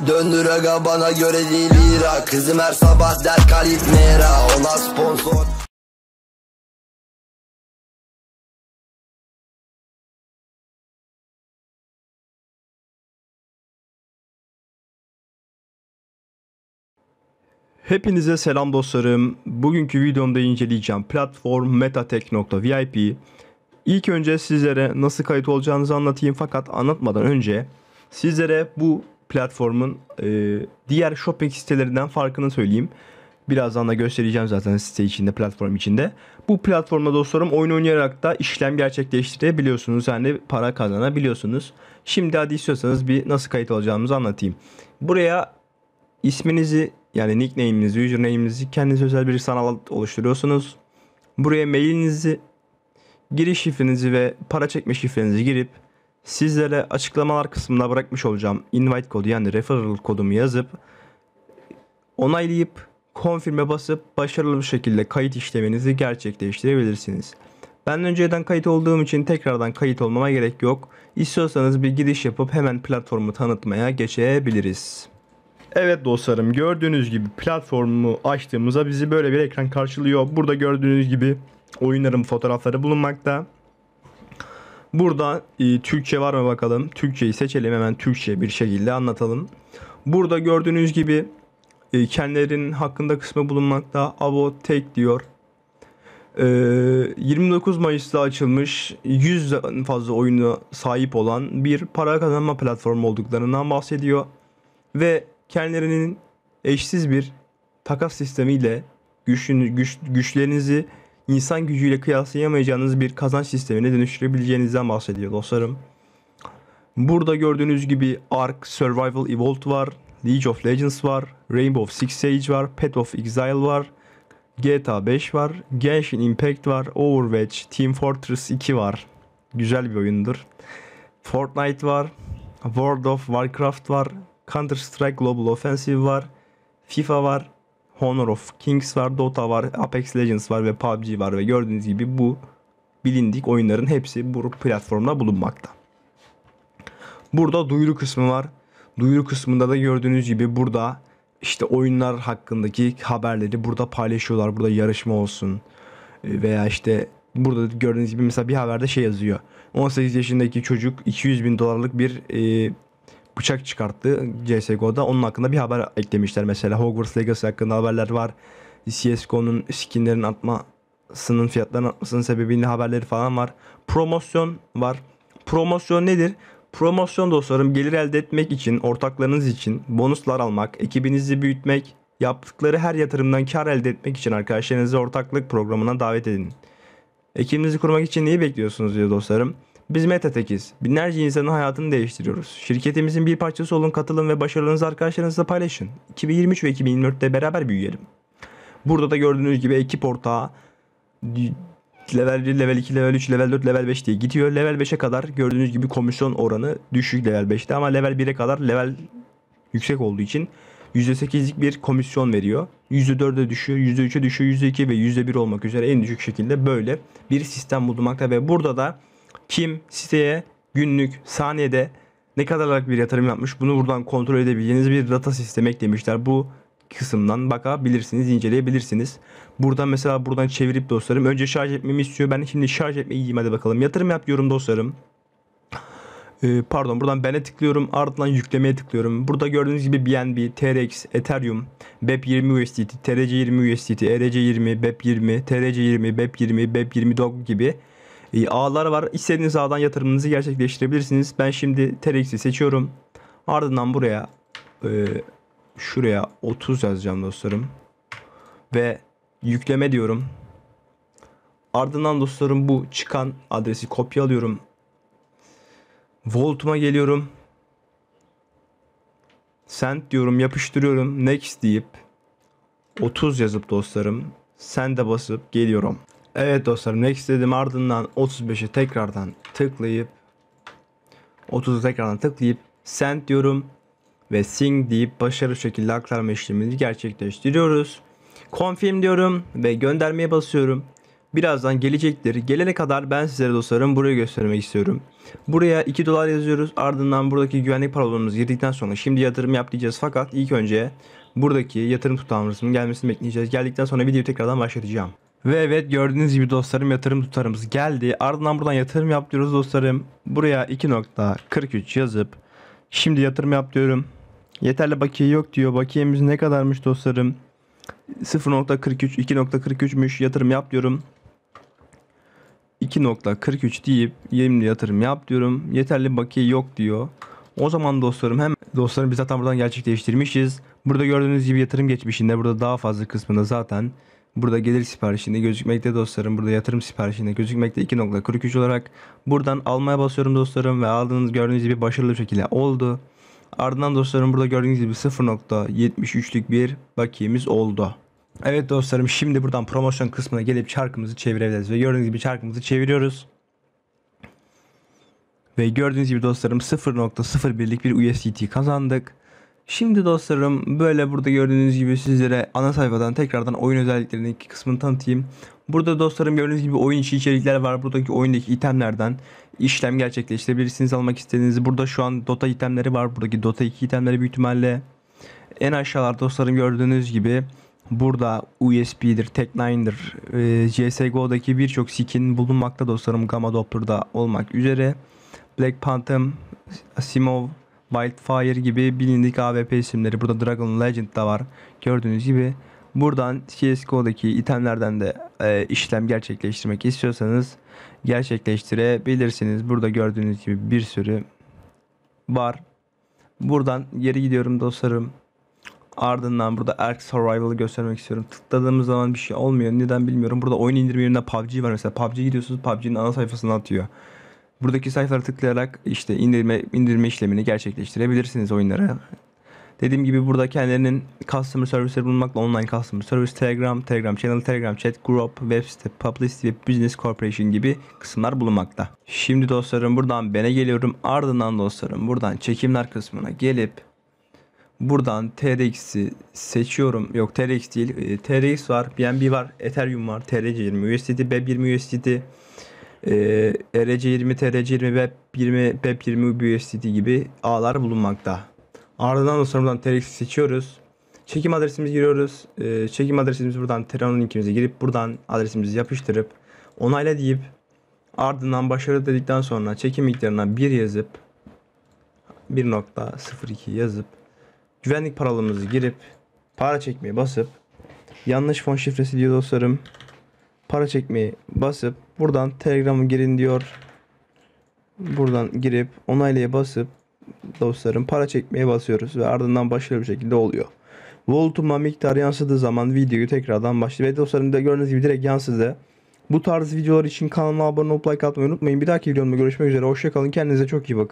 Döndür aga bana göre değil lira Kızım her sabah der kalit nera Ona sponsor Hepinize selam dostlarım. Bugünkü videomda inceleyeceğim platform metatech.vip. İlk önce sizlere nasıl kayıt olacağınızı anlatayım fakat anlatmadan önce sizlere bu platformun e, diğer shopping sitelerinden farkını söyleyeyim. Birazdan da göstereceğim zaten site içinde, platform içinde. Bu platformda dostlarım oyun oynayarak da işlem gerçekleştirebiliyorsunuz. Yani para kazanabiliyorsunuz. Şimdi hadi istiyorsanız bir nasıl kayıt olacağımızı anlatayım. Buraya isminizi yani nickname'inizi, username'inizi kendinize özel bir sanal oluşturuyorsunuz. Buraya mailinizi, giriş şifrenizi ve para çekme şifrenizi girip Sizlere açıklamalar kısmına bırakmış olacağım invite kodu yani referral kodumu yazıp onaylayıp konfirm'e basıp başarılı bir şekilde kayıt işleminizi gerçekleştirebilirsiniz. Ben önceden kayıt olduğum için tekrardan kayıt olmama gerek yok. İstiyorsanız bir giriş yapıp hemen platformu tanıtmaya geçebiliriz. Evet dostlarım gördüğünüz gibi platformu açtığımızda bizi böyle bir ekran karşılıyor. Burada gördüğünüz gibi oyunların fotoğrafları bulunmakta. Burada e, Türkçe var mı bakalım. Türkçeyi seçelim hemen Türkçe bir şekilde anlatalım. Burada gördüğünüz gibi e, kendilerinin hakkında kısmı bulunmakta. About Take diyor. E, 29 Mayıs'ta açılmış 100'den fazla oyuna sahip olan bir para kazanma platformu olduklarından bahsediyor. Ve kendilerinin eşsiz bir takas sistemiyle güçlü, güç, güçlerinizi insan gücüyle kıyaslayamayacağınız bir kazanç sistemine dönüştürebileceğinizden bahsediyor dostlarım. Burada gördüğünüz gibi Ark, Survival Evolved var, League of Legends var, Rainbow Six Siege var, Path of Exile var, GTA 5 var, Genshin Impact var, Overwatch, Team Fortress 2 var. Güzel bir oyundur. Fortnite var, World of Warcraft var, Counter Strike Global Offensive var, FIFA var, Honor of Kings var, Dota var, Apex Legends var ve PUBG var ve gördüğünüz gibi bu bilindik oyunların hepsi bu platformda bulunmakta. Burada duyuru kısmı var. Duyuru kısmında da gördüğünüz gibi burada işte oyunlar hakkındaki haberleri burada paylaşıyorlar. Burada yarışma olsun e, veya işte burada gördüğünüz gibi mesela bir haberde şey yazıyor. 18 yaşındaki çocuk 200 bin dolarlık bir e, bıçak çıkarttı CSGO'da. Onun hakkında bir haber eklemişler mesela. Hogwarts Legacy hakkında haberler var. CSGO'nun skinlerin atmasının fiyatlarının atmasının sebebini haberleri falan var. Promosyon var. Promosyon nedir? Promosyon dostlarım gelir elde etmek için, ortaklarınız için bonuslar almak, ekibinizi büyütmek, yaptıkları her yatırımdan kar elde etmek için arkadaşlarınızı ortaklık programına davet edin. Ekibinizi kurmak için neyi bekliyorsunuz diyor dostlarım. Biz Metatekiz. Binlerce insanın hayatını değiştiriyoruz. Şirketimizin bir parçası olun, katılın ve başarılarınızı arkadaşlarınızla paylaşın. 2023 ve 2024'te beraber büyüyelim. Burada da gördüğünüz gibi ekip ortağı level 1, level 2, level 3, level 4, level 5 diye gidiyor. Level 5'e kadar gördüğünüz gibi komisyon oranı düşük level 5'te ama level 1'e kadar level yüksek olduğu için %8'lik bir komisyon veriyor. %4'e düşüyor, %3'e düşüyor, %2 ve %1 olmak üzere en düşük şekilde böyle bir sistem bulunmakta ve burada da kim siteye günlük saniyede ne kadarlık bir yatırım yapmış bunu buradan kontrol edebileceğiniz bir data sistemi eklemişler. Bu kısımdan bakabilirsiniz, inceleyebilirsiniz. Buradan mesela buradan çevirip dostlarım önce şarj etmemi istiyor. Ben şimdi şarj etmeyi yiyeyim hadi bakalım. Yatırım yapıyorum diyorum dostlarım. Ee, pardon buradan ben'e tıklıyorum. Ardından yüklemeye tıklıyorum. Burada gördüğünüz gibi BNB, TRX, Ethereum, BEP20 USDT, TRC20 USDT, ERC20, BEP20, TRC20, BEP20, BEP20 DOG gibi e, ağlar var. İstediğiniz ağdan yatırımınızı gerçekleştirebilirsiniz. Ben şimdi TRX'i seçiyorum. Ardından buraya e, şuraya 30 yazacağım dostlarım. Ve yükleme diyorum. Ardından dostlarım bu çıkan adresi kopyalıyorum. Volt'uma geliyorum. Send diyorum yapıştırıyorum. Next deyip 30 yazıp dostlarım. Send'e basıp geliyorum. Evet dostlarım next istedim ardından 35'e tekrardan tıklayıp 30'u tekrardan tıklayıp send diyorum ve sync deyip başarılı şekilde aktarma işlemini gerçekleştiriyoruz. Confirm diyorum ve göndermeye basıyorum. Birazdan gelecektir. Gelene kadar ben sizlere dostlarım burayı göstermek istiyorum. Buraya 2 dolar yazıyoruz. Ardından buradaki güvenlik parolamızı girdikten sonra şimdi yatırım yap diyeceğiz. Fakat ilk önce buradaki yatırım tutanımızın gelmesini bekleyeceğiz. Geldikten sonra videoyu tekrardan başlatacağım. Ve evet gördüğünüz gibi dostlarım yatırım tutarımız geldi. Ardından buradan yatırım yap diyoruz dostlarım. Buraya 2.43 yazıp şimdi yatırım yap diyorum. Yeterli bakiye yok diyor. Bakiyemiz ne kadarmış dostlarım? 0.43 2.43'müş yatırım yap diyorum. 2.43 deyip 20 yatırım yap diyorum. Yeterli bakiye yok diyor. O zaman dostlarım hem dostlarım biz zaten buradan gerçekleştirmişiz. Burada gördüğünüz gibi yatırım geçmişinde burada daha fazla kısmında zaten Burada gelir siparişinde gözükmekte dostlarım. Burada yatırım siparişinde gözükmekte 2.43 olarak. Buradan almaya basıyorum dostlarım ve aldığınız gördüğünüz gibi başarılı bir şekilde oldu. Ardından dostlarım burada gördüğünüz gibi 0.73'lük bir bakiyemiz oldu. Evet dostlarım şimdi buradan promosyon kısmına gelip çarkımızı çevirebiliriz. Ve gördüğünüz gibi çarkımızı çeviriyoruz. Ve gördüğünüz gibi dostlarım 0.01'lik bir USDT kazandık. Şimdi dostlarım böyle burada gördüğünüz gibi sizlere ana sayfadan tekrardan oyun özelliklerinin iki kısmını tanıtayım. Burada dostlarım gördüğünüz gibi oyun içi içerikler var. Buradaki oyundaki itemlerden işlem gerçekleştirebilirsiniz almak istediğiniz. Burada şu an Dota itemleri var. Buradaki Dota 2 itemleri büyük ihtimalle. En aşağılar dostlarım gördüğünüz gibi burada USB'dir, Tech9'dir, e, CSGO'daki birçok skin bulunmakta dostlarım Gamma Doppler'da olmak üzere. Black Phantom, Simov. Wildfire gibi bilindik AWP isimleri. Burada Dragon Legend de var. Gördüğünüz gibi buradan CSGO'daki itemlerden de e, işlem gerçekleştirmek istiyorsanız gerçekleştirebilirsiniz. Burada gördüğünüz gibi bir sürü var. Buradan geri gidiyorum dostlarım. Ardından burada Ark Survival'ı göstermek istiyorum. Tıkladığımız zaman bir şey olmuyor. Neden bilmiyorum. Burada oyun indirme yerinde PUBG var mesela. PUBG gidiyorsunuz PUBG'nin ana sayfasını atıyor. Buradaki sayfalara tıklayarak işte indirme indirme işlemini gerçekleştirebilirsiniz oyunlara. Dediğim gibi burada kendilerinin customer servisleri bulunmakla online customer service, Telegram, Telegram channel, Telegram chat, group, web site, publicity ve business corporation gibi kısımlar bulunmakta. Şimdi dostlarım buradan bene geliyorum. Ardından dostlarım buradan çekimler kısmına gelip buradan TRX'i seçiyorum. Yok TRX değil. E, TRX var, BNB var, Ethereum var, TRC20 USDT, BEP20 USDT, e, ERC20, TRC20, ve 20, BEP 20 USDT gibi ağlar bulunmakta. Ardından da buradan TRX seçiyoruz. Çekim adresimizi giriyoruz. E, çekim adresimizi buradan Terran'ın linkimize girip buradan adresimizi yapıştırıp onayla deyip ardından başarı dedikten sonra çekim miktarına 1 yazıp 1.02 yazıp güvenlik paralımızı girip para çekmeye basıp yanlış fon şifresi diyor dostlarım para çekmeyi basıp buradan Telegram'a girin diyor. Buradan girip onaylaya basıp dostlarım para çekmeye basıyoruz ve ardından başarılı bir şekilde oluyor. Voltuma miktar yansıdığı zaman videoyu tekrardan başlıyor. Ve dostlarım da gördüğünüz gibi direkt yansıdı. Bu tarz videolar için kanalıma abone olup like atmayı unutmayın. Bir dahaki videomda görüşmek üzere. Hoşçakalın. Kendinize çok iyi bakın.